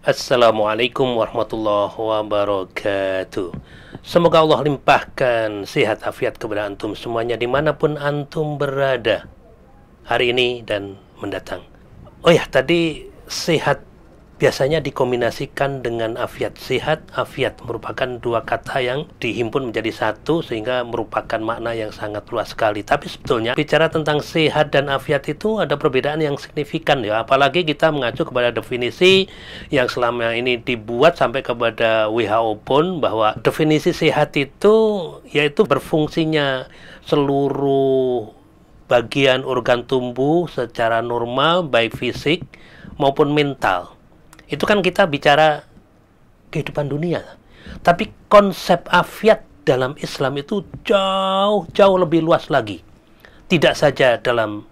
Assalamualaikum warahmatullahi wabarakatuh Semoga Allah limpahkan sehat afiat kepada antum semuanya dimanapun antum berada Hari ini dan mendatang Oh ya tadi sehat biasanya dikombinasikan dengan afiat sehat. Afiat merupakan dua kata yang dihimpun menjadi satu sehingga merupakan makna yang sangat luas sekali. Tapi sebetulnya bicara tentang sehat dan afiat itu ada perbedaan yang signifikan ya. Apalagi kita mengacu kepada definisi yang selama ini dibuat sampai kepada WHO pun bahwa definisi sehat itu yaitu berfungsinya seluruh bagian organ tumbuh secara normal baik fisik maupun mental. Itu kan kita bicara kehidupan dunia. Tapi konsep afiat dalam Islam itu jauh-jauh lebih luas lagi. Tidak saja dalam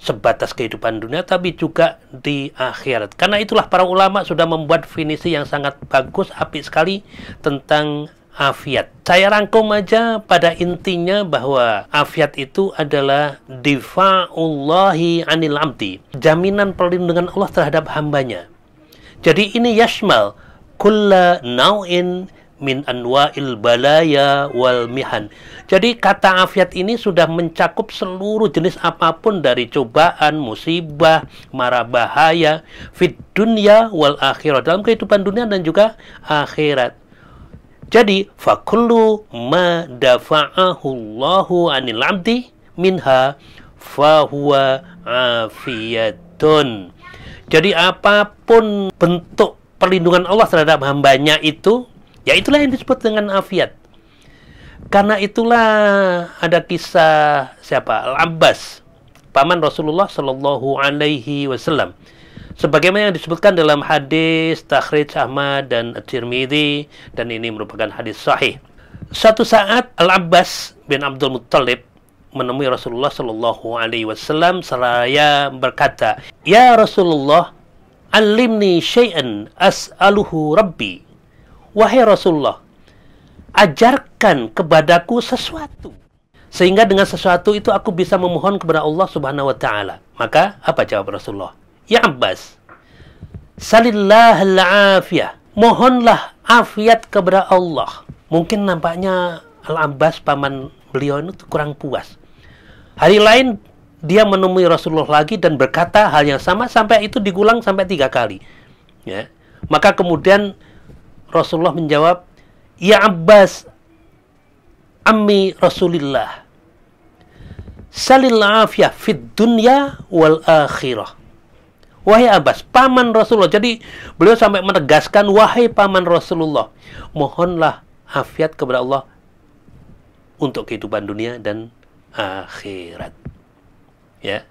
sebatas kehidupan dunia tapi juga di akhirat. Karena itulah para ulama sudah membuat finisi yang sangat bagus, apik sekali tentang afiat. Saya rangkum aja pada intinya bahwa afiat itu adalah difa'ullahi anil amti, jaminan perlindungan Allah terhadap hambanya. Jadi ini yashmal kulla nau'in min anwa'il balaya wal mihan. Jadi kata afiat ini sudah mencakup seluruh jenis apapun dari cobaan, musibah, mara bahaya, fit dunia wal akhirat. Dalam kehidupan dunia dan juga akhirat. Jadi fakullu ma dafa'ahu Allahu anil 'abdi minha fahuwa afiatun. Jadi apapun bentuk perlindungan Allah terhadap hambanya itu, ya itulah yang disebut dengan afiat. Karena itulah ada kisah siapa? Al Abbas, paman Rasulullah Shallallahu Alaihi Wasallam. Sebagaimana yang disebutkan dalam hadis Takhrij Ahmad dan At-Tirmidzi dan ini merupakan hadis sahih. Suatu saat Al Abbas bin Abdul Muttalib menemui Rasulullah Shallallahu Alaihi Wasallam seraya berkata, Ya Rasulullah, alimni syai'an as'aluhu Rabbi. Wahai Rasulullah, ajarkan kepadaku sesuatu. Sehingga dengan sesuatu itu aku bisa memohon kepada Allah Subhanahu wa taala. Maka apa jawab Rasulullah? Ya Abbas, salillah afiyah. Mohonlah afiat kepada Allah. Mungkin nampaknya Al-Abbas paman beliau itu kurang puas. Hari lain dia menemui Rasulullah lagi dan berkata hal yang sama sampai itu digulang sampai tiga kali. Ya. Maka kemudian Rasulullah menjawab, Ya Abbas, Ammi Rasulillah, Salil afiyah fid dunya wal akhirah. Wahai Abbas, paman Rasulullah. Jadi beliau sampai menegaskan, wahai paman Rasulullah, mohonlah afiat kepada Allah untuk kehidupan dunia dan akhirat. Ya.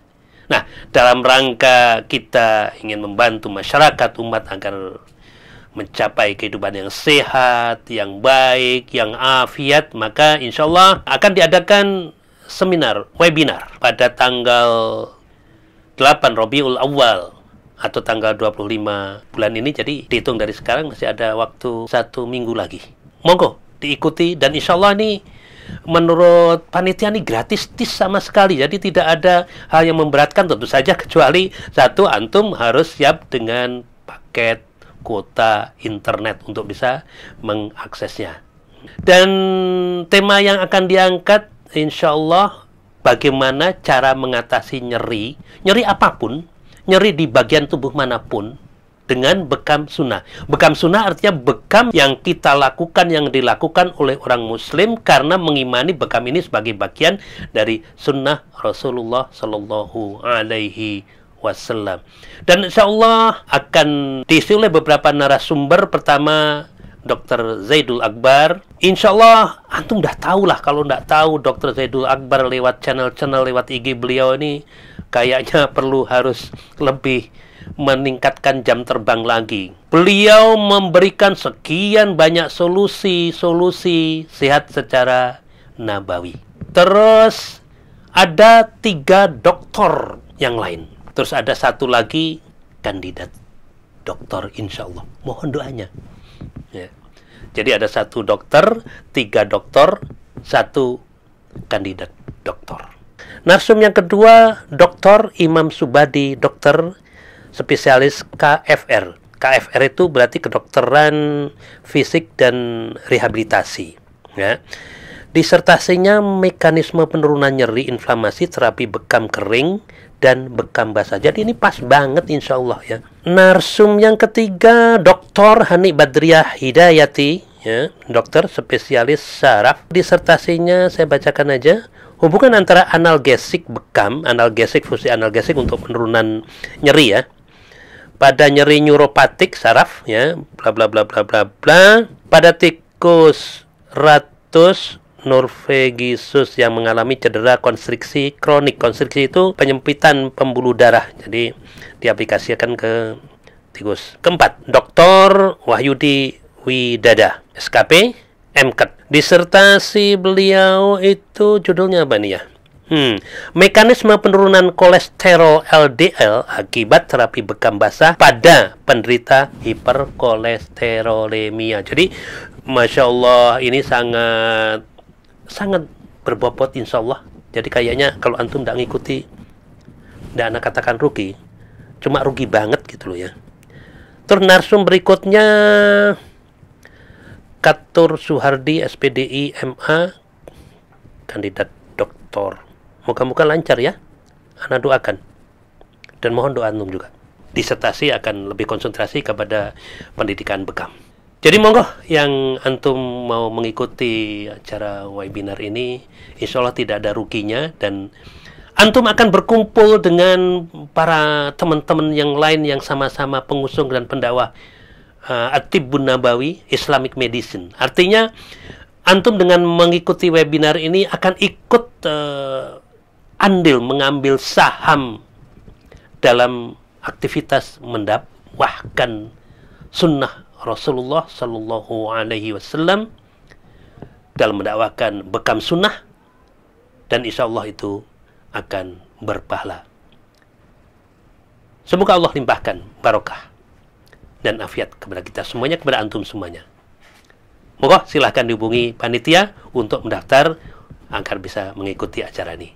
Nah, dalam rangka kita ingin membantu masyarakat umat agar mencapai kehidupan yang sehat, yang baik, yang afiat, maka insya Allah akan diadakan seminar, webinar pada tanggal 8 Robiul Awal atau tanggal 25 bulan ini jadi dihitung dari sekarang masih ada waktu satu minggu lagi monggo diikuti dan insya Allah ini menurut panitia ini gratis tis sama sekali. Jadi tidak ada hal yang memberatkan tentu saja kecuali satu antum harus siap dengan paket kuota internet untuk bisa mengaksesnya. Dan tema yang akan diangkat insya Allah bagaimana cara mengatasi nyeri, nyeri apapun, nyeri di bagian tubuh manapun, dengan bekam sunnah. Bekam sunnah artinya bekam yang kita lakukan, yang dilakukan oleh orang muslim karena mengimani bekam ini sebagai bagian dari sunnah Rasulullah Shallallahu Alaihi Wasallam. Dan insya Allah akan diisi oleh beberapa narasumber. Pertama Dr. Zaidul Akbar. Insya Allah, antum udah tahu lah kalau nggak tahu Dr. Zaidul Akbar lewat channel-channel lewat IG beliau ini kayaknya perlu harus lebih meningkatkan jam terbang lagi. Beliau memberikan sekian banyak solusi-solusi sehat secara nabawi. Terus ada tiga doktor yang lain. Terus ada satu lagi kandidat doktor insya Allah. Mohon doanya. Ya. Jadi ada satu dokter, tiga dokter, satu kandidat doktor. Narsum yang kedua, Doktor Imam Subadi, Dokter spesialis KFR. KFR itu berarti kedokteran fisik dan rehabilitasi. Ya. Disertasinya mekanisme penurunan nyeri inflamasi terapi bekam kering dan bekam basah. Jadi ini pas banget insya Allah ya. Narsum yang ketiga Dr. Hani Badriah Hidayati ya, dokter spesialis saraf. Disertasinya saya bacakan aja. Hubungan antara analgesik bekam, analgesik fungsi analgesik untuk penurunan nyeri ya, pada nyeri neuropatik saraf ya bla bla bla bla bla bla pada tikus ratus Norvegisus yang mengalami cedera konstriksi kronik konstriksi itu penyempitan pembuluh darah jadi diaplikasikan ke tikus keempat Dr. Wahyudi Widada SKP MKET disertasi beliau itu judulnya apa nih ya Hmm, mekanisme penurunan kolesterol LDL akibat terapi bekam basah pada penderita hiperkolesterolemia. Jadi, masya Allah ini sangat sangat berbobot insya Allah. Jadi kayaknya kalau antum tidak ngikuti, tidak anak katakan rugi, cuma rugi banget gitu loh ya. Terus narsum berikutnya Katur Suhardi SPDI MA kandidat doktor Moga-moga lancar ya. Ana doakan. Dan mohon doa antum juga. Disertasi akan lebih konsentrasi kepada pendidikan bekam. Jadi monggo yang antum mau mengikuti acara webinar ini, insya Allah tidak ada ruginya dan antum akan berkumpul dengan para teman-teman yang lain yang sama-sama pengusung dan pendakwah uh, eh, Bun Nabawi Islamic Medicine. Artinya antum dengan mengikuti webinar ini akan ikut uh, andil mengambil saham dalam aktivitas mendakwahkan sunnah Rasulullah Sallallahu Alaihi Wasallam dalam mendakwakan bekam sunnah dan insya Allah itu akan berpahala. Semoga Allah limpahkan barokah dan afiat kepada kita semuanya, kepada antum semuanya. Moga silahkan dihubungi panitia untuk mendaftar agar bisa mengikuti acara ini.